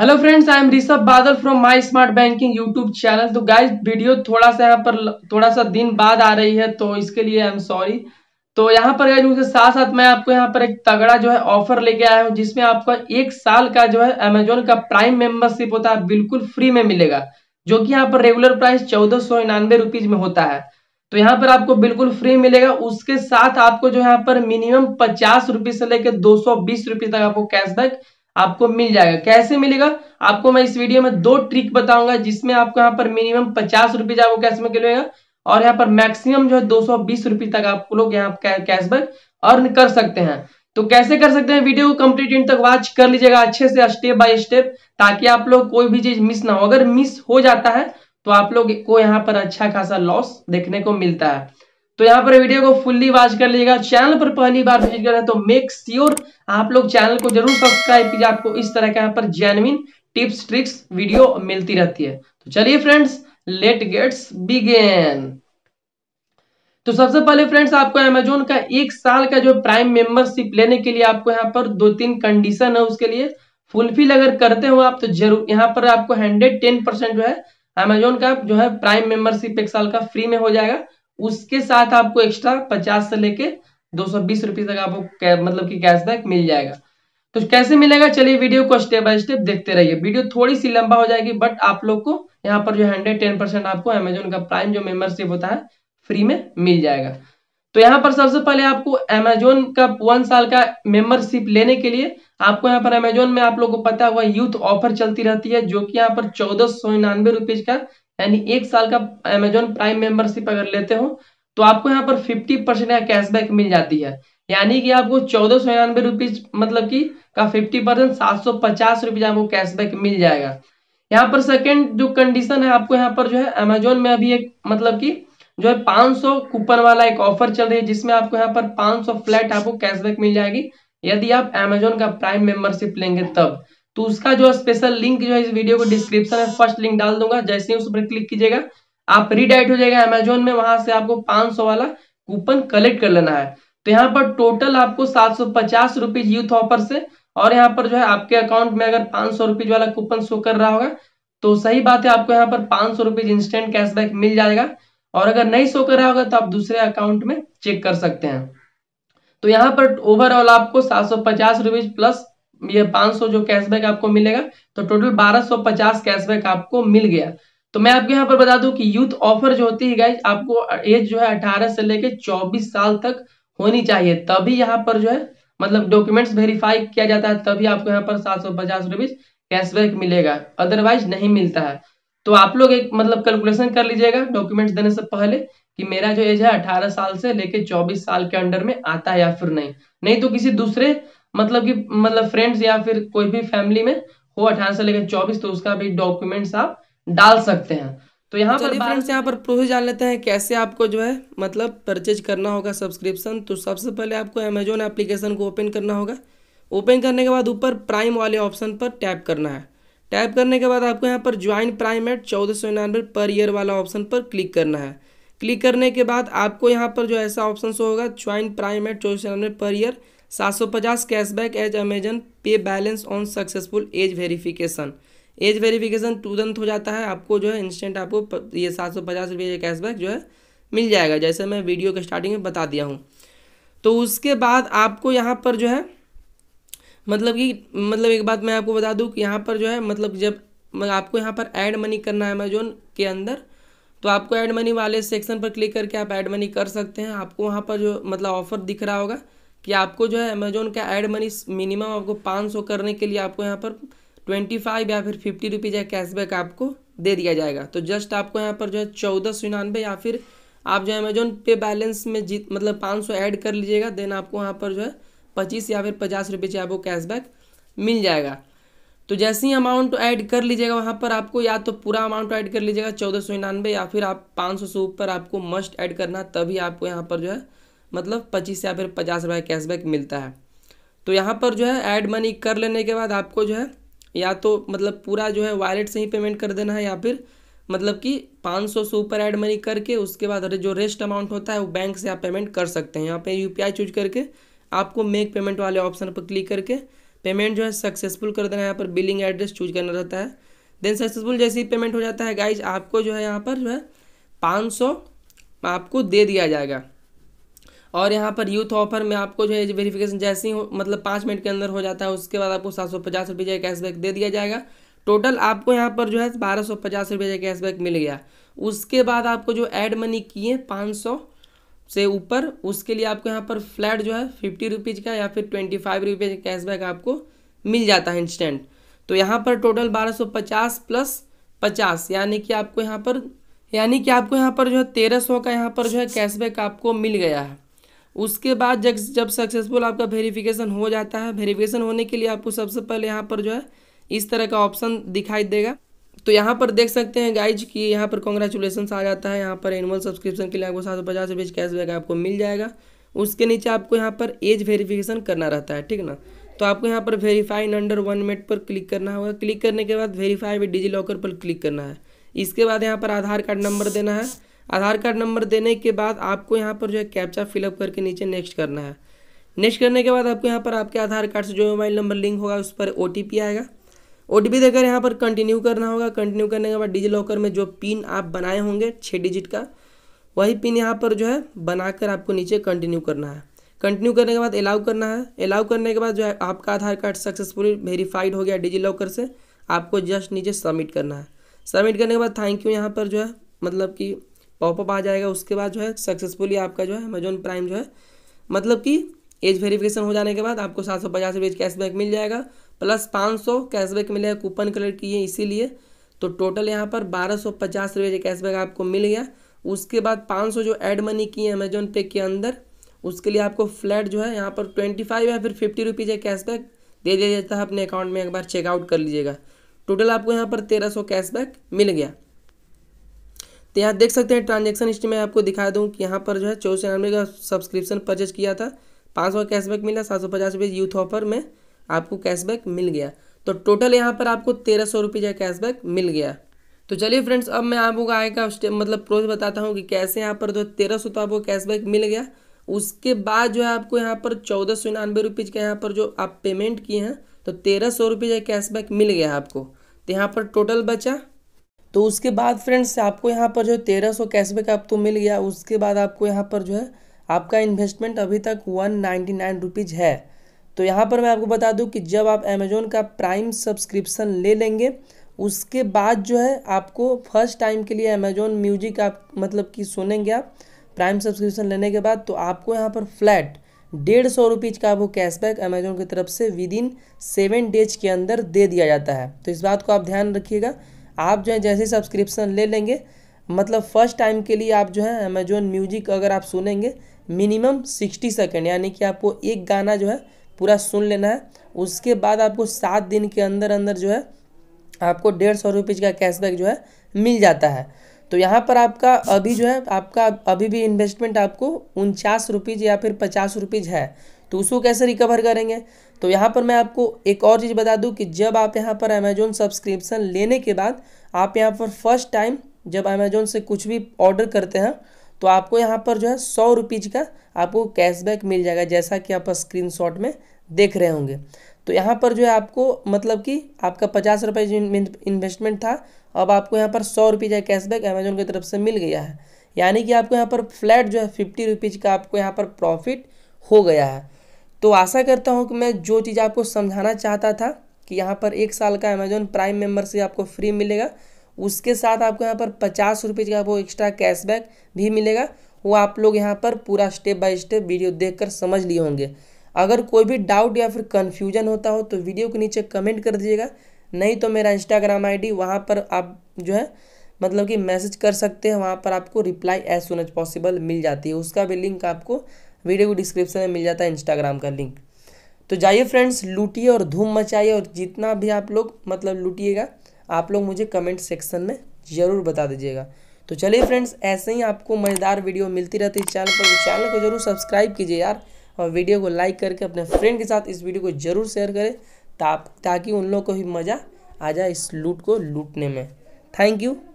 hello friends I am Rishabh Badal from my smart banking YouTube channel तो guys video थोड़ा सा यहाँ पर थोड़ा सा दिन बाद आ रही है तो इसके लिए आई एम सॉरी तो यहाँ पर गाइस उसके साथ साथ मैं आपको यहाँ पर एक तगड़ा जो है ऑफर लेके आया हूँ जिसमें आपको एक साल का जो है अमेजोन का प्राइम मेंबरशिप होता है बिल्कुल फ्री में मिलेगा जो कि यहाँ पर रेगुलर प्राइस चौदह में होता है तो यहाँ पर आपको बिल्कुल फ्री मिलेगा उसके साथ आपको जो यहाँ पर मिनिमम पचास से लेकर दो तक आपको कैशबैक आपको मिल जाएगा कैसे मिलेगा आपको मैं इस वीडियो में दो ट्रिक बताऊंगा जिसमें आपको यहाँ पर मिनिमम पचास रुपीज आपको कैश में मिलेगा और यहाँ पर मैक्सिमम जो है दो सौ तक आप लोग यहाँ कैशबैक अर्न कर सकते हैं तो कैसे कर सकते हैं वीडियो को कंप्लीट एंड तक वॉच कर लीजिएगा अच्छे से स्टेप बाय स्टेप ताकि आप लोग कोई भी चीज मिस ना हो अगर मिस हो जाता है तो आप लोग को यहाँ पर अच्छा खासा लॉस देखने को मिलता है तो यहाँ पर वीडियो को फुल्ली वॉच कर लीजिएगा चैनल पर पहली बार विजिट कर रहे हैं तो मेक श्योर आप लोग चैनल को जरूर सब्सक्राइब कीजिए आपको इस तरह के यहाँ पर जेनविन टिप्स ट्रिक्स वीडियो मिलती रहती है तो चलिए फ्रेंड्स लेट गेट्स बिगेन तो सबसे पहले फ्रेंड्स आपको अमेजोन का एक साल का जो प्राइम मेंबरशिप लेने के लिए आपको यहाँ पर दो तीन कंडीशन है उसके लिए फुलफिल अगर करते हो आप तो जरूर यहाँ पर आपको हंड्रेड टेन परसेंट जो है अमेजोन का जो है प्राइम मेंबरशिप एक साल का फ्री में हो जाएगा उसके साथ आपको एक्स्ट्रा पचास से लेके दो सौ बीस रुपए तक आपको मतलब कि कैशबैक मिल जाएगा तो कैसे मिलेगा चलिए वीडियो को स्टेप बाय स्टेप देखते रहिए वीडियो थोड़ी सी लंबा हो जाएगी बट आप लोग को यहाँ पर जो हंड्रेड टेन परसेंट आपको अमेजोन का प्राइम जो मेंबरशिप होता है फ्री में मिल जाएगा तो यहाँ पर सबसे पहले आपको अमेजोन का वन साल का मेंबरशिप लेने के लिए आपको यहाँ पर अमेजोन में आप लोग को पता हुआ यूथ ऑफर चलती रहती है जो कि यहाँ पर चौदह सौ निन्यानवे रुपीज का यानी एक साल का अमेजोन प्राइम मेंबरशिप अगर लेते हो तो आपको यहाँ पर फिफ्टी परसेंट का कैशबैक मिल जाती है यानी कि आपको चौदह सौ निन्यानवे रुपीज मतलब कि का फिफ्टी परसेंट सात सौ पचास रुपीज आपको कैशबैक मिल जाएगा यहाँ पर सेकंड जो कंडीशन है आपको यहाँ पर जो है अमेजोन में अभी एक मतलब कि जो है 500 कूपन वाला एक ऑफर चल रही है जिसमें आपको यहाँ पर 500 फ्लैट आपको कैशबैक मिल जाएगी यदि आप अमेजोन का प्राइम मेंबरशिप लेंगे तब तो उसका जो स्पेशल लिंक जो है इस वीडियो को डिस्क्रिप्शन में फर्स्ट लिंक डाल दूंगा जैसे ही उस पर क्लिक कीजिएगा आप रीडाइट हो जाएगा अमेजोन में वहां से आपको पांच वाला कूपन कलेक्ट कर लेना है तो यहाँ पर टोटल आपको सात सौ पचास यूथ ऑफर से और यहाँ पर जो है आपके अकाउंट में अगर पांच सौ वाला कूपन शो कर रहा होगा तो सही बात है आपको यहाँ पर पांच सौ इंस्टेंट कैशबैक मिल जाएगा और अगर नहीं शो कर रहा होगा तो आप दूसरे अकाउंट में चेक कर सकते हैं तो यहाँ पर ओवरऑल आपको सात सौ पचास रुपीज प्लस ये 500 जो कैशबैक आपको मिलेगा तो टोटल 1250 कैशबैक आपको मिल गया तो मैं आपको यहाँ पर बता दूं कि यूथ ऑफर जो होती है गाइज आपको एज जो है 18 से लेके 24 साल तक होनी चाहिए तभी यहाँ पर जो है मतलब डॉक्यूमेंट्स वेरीफाई किया जाता है तभी आपको यहाँ पर सात सौ पचास रुपीज कैशबैक मिलेगा अदरवाइज नहीं मिलता है तो आप लोग एक मतलब कैलकुलेशन कर लीजिएगा डॉक्यूमेंट्स देने से पहले कि मेरा जो एज है 18 साल से लेके 24 साल के अंडर में आता है या फिर नहीं नहीं तो किसी दूसरे मतलब कि मतलब फ्रेंड्स या फिर कोई भी फैमिली में हो अठारह से लेकर चौबीस तो उसका भी डॉक्यूमेंट्स आप डाल सकते हैं तो यहाँ पर फ्रेंड्स यहाँ पर प्रोसेस जान लेते हैं कैसे आपको जो है मतलब परचेज करना होगा सब्सक्रिप्शन तो सबसे पहले आपको अमेजोन एप्लीकेशन को ओपन करना होगा ओपन करने के बाद ऊपर प्राइम वाले ऑप्शन पर टैप करना है टैप करने के बाद आपको यहाँ पर ज्वाइन प्राइम एट चौदह सौ निन्यानवे पर ईयर वाला ऑप्शन पर क्लिक करना है क्लिक करने के बाद आपको यहाँ पर जो ऐसा ऑप्शन होगा ज्वाइन प्राइम एट चौदह सौ निन्यानवे पर year 750 cashback as Amazon Pay balance on successful age verification age verification तुरंत हो जाता है आपको जो है इंस्टेंट आपको ये सात सौ पचास रुपये कैशबैक जो है मिल जाएगा जैसे मैं वीडियो के स्टार्टिंग में बता दिया हूँ तो उसके बाद आपको यहाँ पर जो है मतलब कि मतलब एक बात मैं आपको बता दूँ कि यहाँ पर जो है मतलब जब आपको यहाँ पर ऐड मनी करना है अमेजोन के अंदर तो आपको ऐड मनी वाले सेक्शन पर क्लिक करके आप ऐड मनी कर सकते हैं आपको वहाँ पर जो मतलब ऑफर दिख रहा होगा कि आपको जो है अमेजोन का एड मनी मिनिमम आपको पाँच सौ करने के लिए आपको यहाँ पर ट्वेंटी फाइव या फिर फिफ्टी रुपीज़ या कैशबैक आपको दे दिया जाएगा तो जस्ट आपको यहाँ पर जो है चौदह सौ निन्यानवे या फिर आप जो है अमेजोन पे बैलेंस में जीत मतलब पाँच सौ ऐड कर लीजिएगा देन आपको यहाँ पर जो है पच्चीस या फिर पचास रुपये आपको कैशबैक मिल जाएगा तो जैसे ही अमाउंट ऐड कर लीजिएगा वहाँ पर आपको या तो पूरा अमाउंट ऐड कर लीजिएगा चौदह सौ निन्यानवे या फिर आप पाँच सौ से ऊपर आपको मस्ट ऐड करना तभी आपको यहाँ पर जो है मतलब पच्चीस या फिर पचास रुपये कैशबैक मिलता है तो यहाँ पर जो है ऐड मनी कर लेने के बाद आपको जो है या तो मतलब पूरा जो है वॉलेट से ही पेमेंट कर देना है या फिर मतलब कि 500 से ऊपर ऐड मनी करके उसके बाद जो रेस्ट अमाउंट होता है वो बैंक से आप पेमेंट कर सकते हैं यहाँ पे यू पी चूज करके आपको मेक पेमेंट वाले ऑप्शन पर क्लिक करके पेमेंट जो है सक्सेसफुल कर देना है यहाँ पर बिलिंग एड्रेस चूज करना रहता है देन सक्सेसफुल जैसे ही पेमेंट हो जाता है गाइज आपको जो है यहाँ पर जो है पाँच आपको दे दिया जाएगा और यहाँ पर यूथ ऑफर में आपको जो है वेरीफिकेशन जैसे ही मतलब पाँच मिनट के अंदर हो जाता है उसके बाद आपको सात सौ पचास रुपये का कैशबैक दे दिया जाएगा टोटल आपको यहाँ पर जो है बारह सौ पचास रुपये का कैशबैक मिल गया उसके बाद आपको जो एड मनी किए पाँच सौ से ऊपर उसके लिए आपको यहाँ पर फ्लैट जो है फिफ्टी रुपीज़ का या फिर ट्वेंटी फाइव रुपीज़ का कैशबैक आपको मिल जाता है इंस्टेंट तो यहाँ पर टोटल बारह सौ पचास प्लस पचास यानी कि आपको यहाँ पर यानी कि आपको यहाँ पर जो है तेरह सौ का यहाँ पर जो है कैशबैक आपको मिल गया है उसके बाद जब जब सक्सेसफुल आपका वेरिफिकेशन हो जाता है वेरिफिकेशन होने के लिए आपको सबसे पहले यहाँ पर जो है इस तरह का ऑप्शन दिखाई देगा तो यहाँ पर देख सकते हैं गाइज कि यहाँ पर कॉन्ग्रेचुलेसन आ जाता है यहाँ पर एनुअल सब्सक्रिप्शन के लिए आपको सात सौ पचास कैशबैक आपको मिल जाएगा उसके नीचे आपको यहाँ पर एज वेरीफिकेशन करना रहता है ठीक ना तो आपको यहाँ पर वेरीफाइन अंडर वन मिनट पर क्लिक करना होगा क्लिक करने के बाद वेरीफाई डिजी लॉकर पर क्लिक करना है इसके बाद यहाँ पर आधार कार्ड नंबर देना है आधार कार्ड नंबर देने के बाद आपको यहाँ पर जो है कैप्चा फिलअप करके नीचे नेक्स्ट करना है नेक्स्ट करने के बाद आपको यहाँ पर आपके आधार कार्ड से जो मोबाइल नंबर लिंक होगा उस पर ओ आएगा ओ टी देकर यहाँ पर कंटिन्यू करना होगा कंटिन्यू करने के बाद डिजी लॉकर में जो पिन आप बनाए होंगे छः डिजिट का वही पिन यहाँ पर जो है बनाकर आपको नीचे कंटिन्यू करना है कंटिन्यू करने के बाद अलाउ करना है अलाउ करने के बाद जो है आपका आधार कार्ड सक्सेसफुली वेरीफाइड हो गया डिजी लॉकर से आपको जस्ट नीचे सबमिट करना है सबमिट करने के बाद थैंक यू यहाँ पर जो है मतलब कि पॉपअप आ जाएगा उसके बाद जो है सक्सेसफुली आपका जो है अमेजोन प्राइम जो है मतलब कि एज वेरिफिकेशन हो जाने के बाद आपको सात सौ पचास रुपये कैशबैक मिल जाएगा प्लस पाँच सौ कैशबैक मिलेगा कूपन कलेक्ट किए इसीलिए तो टोटल यहाँ पर बारह सौ पचास रुपये कैशबैक आपको मिल गया उसके बाद पाँच सौ जो एड मनी किए अमेजोन पे के अंदर उसके लिए आपको फ्लैट जो है यहाँ पर ट्वेंटी फाइव या फिर फिफ्टी रुपीज़ कैशबैक दे दिया जाता है अपने अकाउंट में एक बार चेकआउट कर लीजिएगा टोटल आपको यहाँ पर तेरह सौ कैशबैक मिल गया तो यहाँ देख सकते हैं ट्रांजेक्शन हिस्ट्री में आपको दिखा दूँ कि यहाँ पर जो है चौबीस सौ का सब्सक्रिप्शन परचेज किया था पाँच सौ कैशबैक मिला सात सौ पचास रुपये यूथ ऑफर में आपको कैशबैक मिल गया तो टोटल यहाँ पर आपको तेरह सौ रुपये कैशबैक मिल गया तो चलिए फ्रेंड्स अब मैं आपको आगे का मतलब प्रोस बताता हूँ कि कैसे यहाँ पर जो तेरह सौ तो आपको कैशबैक मिल गया उसके बाद जो है आपको यहाँ पर चौदह सौ निन्यानवे रुपीज़ का यहाँ पर जो आप पेमेंट किए हैं तो तेरह सौ रुपये कैशबैक मिल गया आपको तो यहाँ पर टोटल बचा तो उसके बाद फ्रेंड्स आपको यहाँ पर जो है तेरह सौ कैशबैक आपको तो मिल गया उसके बाद आपको यहाँ पर जो है आपका इन्वेस्टमेंट अभी तक वन नाइन्टी नाइन रुपीज़ है तो यहाँ पर मैं आपको बता दूँ कि जब आप अमेजोन का प्राइम सब्सक्रिप्शन ले लेंगे उसके बाद जो है आपको फर्स्ट टाइम के लिए अमेजोन म्यूजिक आप मतलब कि सुनेंगे आप प्राइम सब्सक्रिप्शन लेने के बाद तो आपको यहाँ पर फ्लैट डेढ़ सौ रुपीज़ का वो कैशबैक अमेजोन की तरफ से विद इन सेवन डेज के अंदर दे दिया जाता है तो इस बात को आप ध्यान रखिएगा आप जो है जैसे सब्सक्रिप्शन ले लेंगे मतलब फ़र्स्ट टाइम के लिए आप जो है अमेजोन म्यूजिक अगर आप सुनेंगे मिनिमम सिक्सटी सेकेंड यानी कि आपको एक गाना जो है पूरा सुन लेना है उसके बाद आपको सात दिन के अंदर अंदर जो है आपको डेढ़ सौ रुपीज़ का कैशबैक जो है मिल जाता है तो यहाँ पर आपका अभी जो है आपका अभी भी इन्वेस्टमेंट आपको उनचास रुपीज़ या फिर पचास रुपीज़ है तो उसको कैसे रिकवर करेंगे तो यहाँ पर मैं आपको एक और चीज़ बता दूँ कि जब आप यहाँ पर अमेजोन सब्सक्रिप्सन लेने के बाद आप यहाँ पर फर्स्ट टाइम जब अमेजोन से कुछ भी ऑर्डर करते हैं तो आपको यहाँ पर जो है सौ रुपीज़ का आपको कैशबैक मिल जाएगा जैसा कि आप शॉट में देख रहे होंगे तो यहाँ पर जो है आपको मतलब कि आपका पचास रुपये जो इन्वेस्टमेंट था अब आपको यहाँ पर सौ रुपये का कैशबैक अमेजोन की तरफ से मिल गया है यानी कि आपको यहाँ पर फ्लैट जो है फिफ्टी रुपीज़ का आपको यहाँ पर प्रॉफिट हो गया है तो आशा करता हूँ कि मैं जो चीज़ आपको समझाना चाहता था कि यहाँ पर एक साल का अमेजोन प्राइम मेम्बर से आपको फ्री मिलेगा उसके साथ आपको यहाँ पर पचास रुपये का वो एक्स्ट्रा कैशबैक भी मिलेगा वो आप लोग यहाँ पर पूरा स्टेप बाय स्टेप वीडियो देखकर समझ लिए होंगे अगर कोई भी डाउट या फिर कन्फ्यूजन होता हो तो वीडियो के नीचे कमेंट कर दीजिएगा नहीं तो मेरा इंस्टाग्राम डी वहाँ पर आप जो है मतलब कि मैसेज कर सकते हैं वहाँ पर आपको reply as soon as possible मिल जाती है उसका भी लिंक आपको वीडियो को डिस्क्रिप्शन में मिल जाता है इंस्टाग्राम का लिंक तो जाइए फ्रेंड्स लूटिए और धूम मचाइए और जितना भी आप लोग मतलब लूटिएगा आप लोग मुझे कमेंट सेक्शन में ज़रूर बता दीजिएगा तो चलिए फ्रेंड्स ऐसे ही आपको मज़ेदार वीडियो मिलती रहती है चैनल पर तो चैनल को जरूर सब्सक्राइब कीजिए यार और वीडियो को लाइक करके अपने फ्रेंड के साथ इस वीडियो को जरूर शेयर करें ताकि उन लोगों को भी मज़ा आ जाए इस लूट को लूटने में थैंक यू